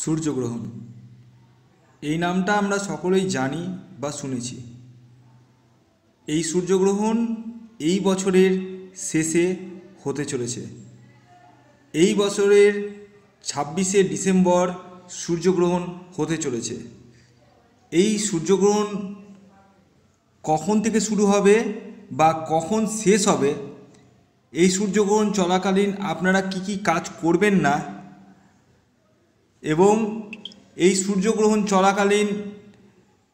সূর্যগ্রহণ এই নামটা আমরা সকলেই জানি বা শুনেছি এই সূর্যগ্রহণ এই বছরের শেষে হতে চলেছে এই বছরের ছাব্বিশে ডিসেম্বর সূর্যগ্রহণ হতে চলেছে এই সূর্যগ্রহণ কখন থেকে শুরু হবে বা কখন শেষ হবে এই সূর্যগ্রহণ চলাকালীন আপনারা কি কি কাজ করবেন না এবং এই সূর্যগ্রহণ চলাকালীন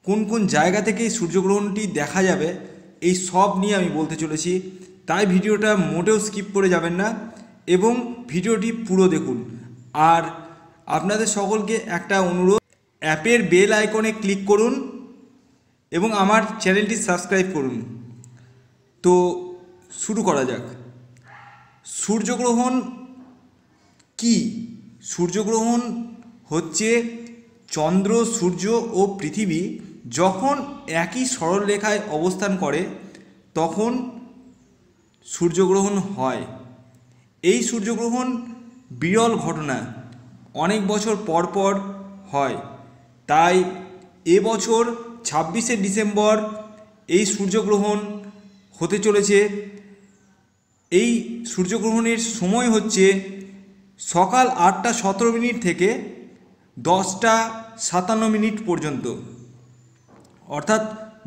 কোন কোন জায়গা থেকে এই সূর্যগ্রহণটি দেখা যাবে এই সব নিয়ে আমি বলতে চলেছি তাই ভিডিওটা মোটেও স্কিপ করে যাবেন না এবং ভিডিওটি পুরো দেখুন আর আপনাদের সকলকে একটা অনুরোধ অ্যাপের বেল আইকনে ক্লিক করুন এবং আমার চ্যানেলটি সাবস্ক্রাইব করুন তো শুরু করা যাক সূর্যগ্রহণ কি সূর্যগ্রহণ হচ্ছে চন্দ্র সূর্য ও পৃথিবী যখন একই সরলরেখায় অবস্থান করে তখন সূর্যগ্রহণ হয় এই সূর্যগ্রহণ বিরল ঘটনা অনেক বছর পর পর হয় তাই এবছর ছাব্বিশে ডিসেম্বর এই সূর্যগ্রহণ হতে চলেছে এই সূর্যগ্রহণের সময় হচ্ছে সকাল আটটা সতেরো মিনিট থেকে দশটা সাতান্ন মিনিট পর্যন্ত অর্থাৎ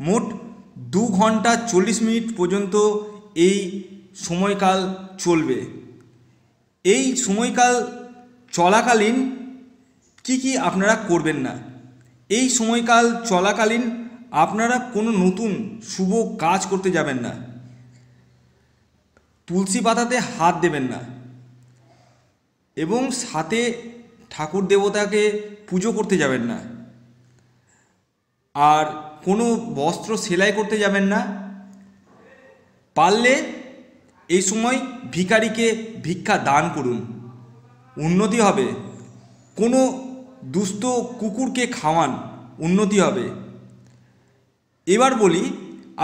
মোট দু ঘন্টা চল্লিশ মিনিট পর্যন্ত এই সময়কাল চলবে এই সময়কাল চলাকালীন কি কি আপনারা করবেন না এই সময়কাল চলাকালীন আপনারা কোনো নতুন শুভ কাজ করতে যাবেন না তুলসী পাতাতে হাত দেবেন না এবং সাথে ঠাকুর দেবতাকে পুজো করতে যাবেন না আর কোনো বস্ত্র সেলাই করতে যাবেন না পারলে এই সময় ভিকারিকে ভিক্ষা দান করুন উন্নতি হবে কোনো দুস্থ কুকুরকে খাওয়ান উন্নতি হবে এবার বলি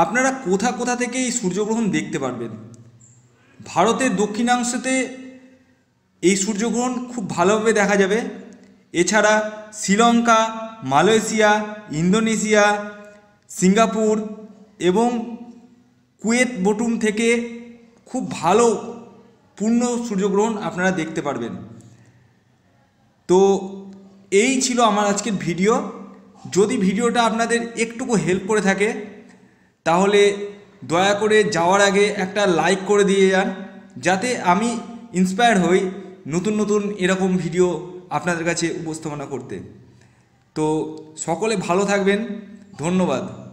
আপনারা কোথা কোথা থেকে এই সূর্যগ্রহণ দেখতে পারবেন ভারতের দক্ষিণাংশতে এই সূর্যগ্রহণ খুব ভালোভাবে দেখা যাবে এছাড়া শ্রীলঙ্কা মালয়েশিয়া ইন্দোনেশিয়া সিঙ্গাপুর এবং কুয়েত বটুম থেকে খুব ভালো পূর্ণ সূর্যগ্রহণ আপনারা দেখতে পারবেন তো এই ছিল আমার আজকের ভিডিও যদি ভিডিওটা আপনাদের একটুকু হেল্প করে থাকে তাহলে দয়া করে যাওয়ার আগে একটা লাইক করে দিয়ে যান যাতে আমি ইন্সপায়ার হই নতুন নতুন এরকম ভিডিও আপনাদের কাছে উপস্থাপনা করতে তো সকলে ভালো থাকবেন ধন্যবাদ